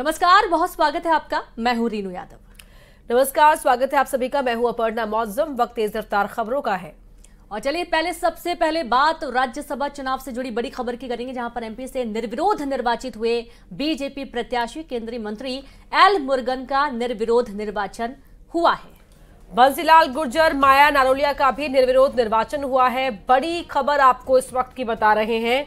नमस्कार बहुत स्वागत है आपका मैं हूं रीनू यादव नमस्कार स्वागत है आप सभी का मैं हूं अपर्णा मौजम वक्त तेज रफ्तार खबरों का है और चलिए पहले सबसे पहले बात राज्यसभा चुनाव से जुड़ी बड़ी खबर की करेंगे जहां पर एमपी से निर्विरोध निर्वाचित हुए बीजेपी प्रत्याशी केंद्रीय मंत्री एल मुर्गन का निर्विरोध निर्वाचन हुआ है बंसीलाल गुर्जर माया नारोलिया का भी निर्विरोध निर्वाचन हुआ है बड़ी खबर आपको इस वक्त की बता रहे हैं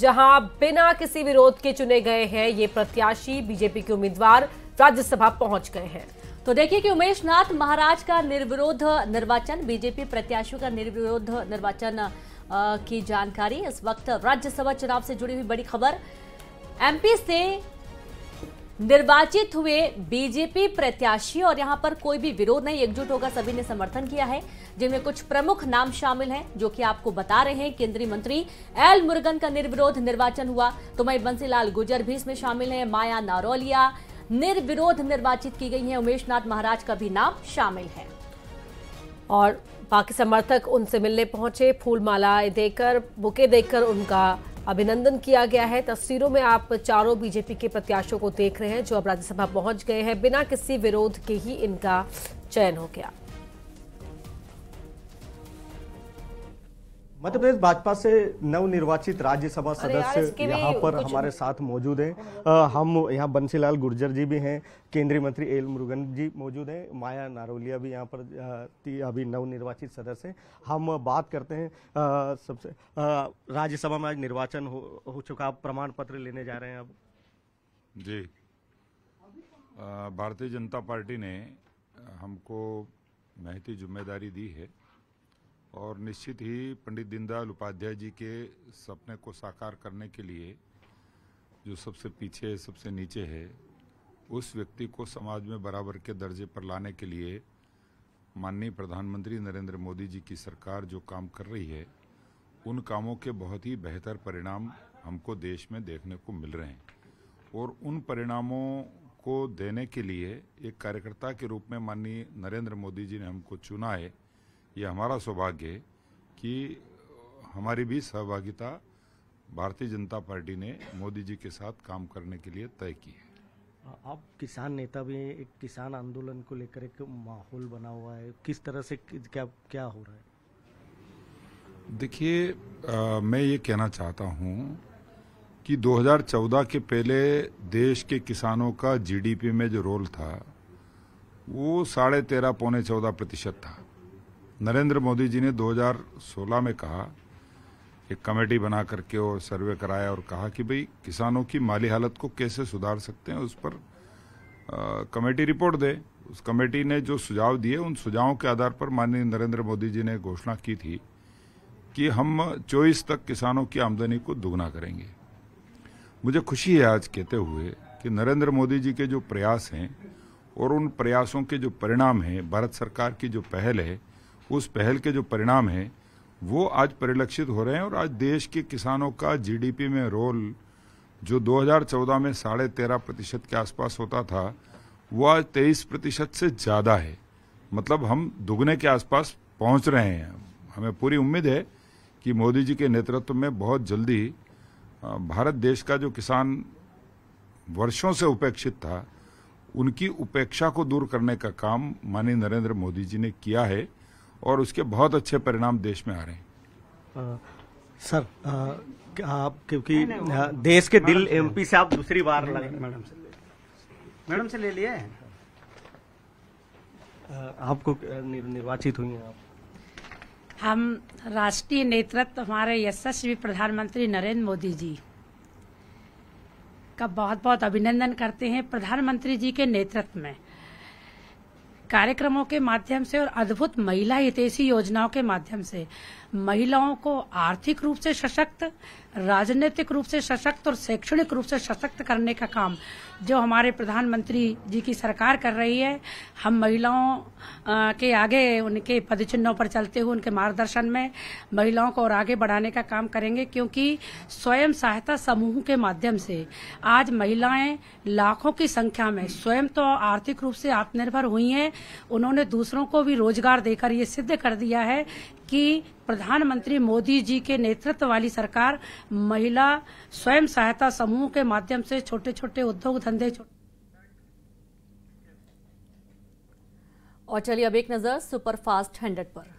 जहां बिना किसी विरोध के चुने गए हैं ये प्रत्याशी बीजेपी के उम्मीदवार राज्यसभा पहुंच गए हैं तो देखिए कि उमेश नाथ महाराज का निर्विरोध निर्वाचन बीजेपी प्रत्याशियों का निर्विरोध निर्वाचन की जानकारी इस वक्त राज्यसभा चुनाव से जुड़ी हुई बड़ी खबर एमपी से निर्वाचित हुए बीजेपी प्रत्याशी और यहां पर कोई भी विरोध नहीं एकजुट होगा सभी ने समर्थन किया है जिनमें कुछ प्रमुख नाम शामिल हैं जो कि आपको बता रहे हैं केंद्रीय मंत्री एल मुर्गन का निर्विरोध निर्वाचन हुआ तो मई बंसीलाल गुजर भी इसमें शामिल हैं माया नारोलिया निर्विरोध निर्वाचित की गई है उमेश नाथ महाराज का भी नाम शामिल है और बाकी समर्थक उनसे मिलने पहुंचे फूलमाला देकर बुके देकर उनका अभिनंदन किया गया है तस्वीरों में आप चारों बीजेपी के प्रत्याशियों को देख रहे हैं जो अब राज्यसभा पहुंच गए हैं बिना किसी विरोध के ही इनका चयन हो गया मध्य प्रदेश भाजपा से नवनिर्वाचित राज्यसभा सदस्य यहाँ पर हमारे साथ मौजूद हैं हम यहाँ बंसीलाल गुर्जर जी भी हैं केंद्रीय मंत्री एल मुरुगन जी मौजूद हैं माया नारोलिया भी यहाँ पर अभी नवनिर्वाचित सदस्य हैं हम बात करते हैं सबसे राज्यसभा में आज निर्वाचन हो, हो चुका प्रमाण पत्र लेने जा रहे हैं अब जी भारतीय जनता पार्टी ने हमको महती जिम्मेदारी दी है और निश्चित ही पंडित दीनदयाल उपाध्याय जी के सपने को साकार करने के लिए जो सबसे पीछे सबसे नीचे है उस व्यक्ति को समाज में बराबर के दर्जे पर लाने के लिए माननीय प्रधानमंत्री नरेंद्र मोदी जी की सरकार जो काम कर रही है उन कामों के बहुत ही बेहतर परिणाम हमको देश में देखने को मिल रहे हैं और उन परिणामों को देने के लिए एक कार्यकर्ता के रूप में माननीय नरेंद्र मोदी जी ने हमको चुना है ये हमारा सौभाग्य है कि हमारी भी सहभागिता भारतीय जनता पार्टी ने मोदी जी के साथ काम करने के लिए तय की है आप किसान नेता भी हैं एक किसान आंदोलन को लेकर एक माहौल बना हुआ है किस तरह से क्या क्या हो रहा है देखिए मैं ये कहना चाहता हूँ कि 2014 के पहले देश के किसानों का जीडीपी में जो रोल था वो साढ़े तेरह पौने चौदह प्रतिशत था नरेंद्र मोदी जी ने 2016 में कहा एक कमेटी बना करके और सर्वे कराया और कहा कि भाई किसानों की माली हालत को कैसे सुधार सकते हैं उस पर कमेटी रिपोर्ट दे उस कमेटी ने जो सुझाव दिए उन सुझावों के आधार पर माननीय नरेंद्र मोदी जी ने घोषणा की थी कि हम चौबीस तक किसानों की आमदनी को दोगुना करेंगे मुझे खुशी है आज कहते हुए कि नरेंद्र मोदी जी के जो प्रयास हैं और उन प्रयासों के जो परिणाम हैं भारत सरकार की जो पहल है उस पहल के जो परिणाम हैं वो आज परिलक्षित हो रहे हैं और आज देश के किसानों का जीडीपी में रोल जो 2014 में साढ़े तेरह प्रतिशत के आसपास होता था वो आज तेईस प्रतिशत से ज़्यादा है मतलब हम दुगने के आसपास पहुंच रहे हैं हमें पूरी उम्मीद है कि मोदी जी के नेतृत्व में बहुत जल्दी भारत देश का जो किसान वर्षों से उपेक्षित था उनकी उपेक्षा को दूर करने का काम माननीय नरेंद्र मोदी जी ने किया है और उसके बहुत अच्छे परिणाम देश में आ रहे हैं आ, सर आ, आप क्योंकि देश के दिल एमपी से आप दूसरी बार रहे मैडम से मैडम से ले लिए आपको निर्वाचित हुई हैं आप हम राष्ट्रीय नेतृत्व हमारे यशस्वी प्रधानमंत्री नरेंद्र मोदी जी का बहुत बहुत अभिनंदन करते हैं प्रधानमंत्री जी के नेतृत्व में कार्यक्रमों के माध्यम से और अद्भुत महिला हितेशी योजनाओं के माध्यम से महिलाओं को आर्थिक रूप से सशक्त राजनीतिक रूप से सशक्त और शैक्षणिक रूप से सशक्त करने का काम जो हमारे प्रधानमंत्री जी की सरकार कर रही है हम महिलाओं के आगे उनके पदचिन्हों पर चलते हुए उनके मार्गदर्शन में महिलाओं को और आगे बढ़ाने का काम करेंगे क्योंकि स्वयं सहायता समूह के माध्यम से आज महिलाएं लाखों की संख्या में स्वयं तो आर्थिक रूप से आत्मनिर्भर हुई हैं उन्होंने दूसरों को भी रोजगार देकर ये सिद्ध कर दिया है कि प्रधानमंत्री मोदी जी के नेतृत्व वाली सरकार महिला स्वयं सहायता समूह के माध्यम से छोटे छोटे उद्योग धंधे और चलिए अब एक नजर सुपरफास्ट हंड्रेड पर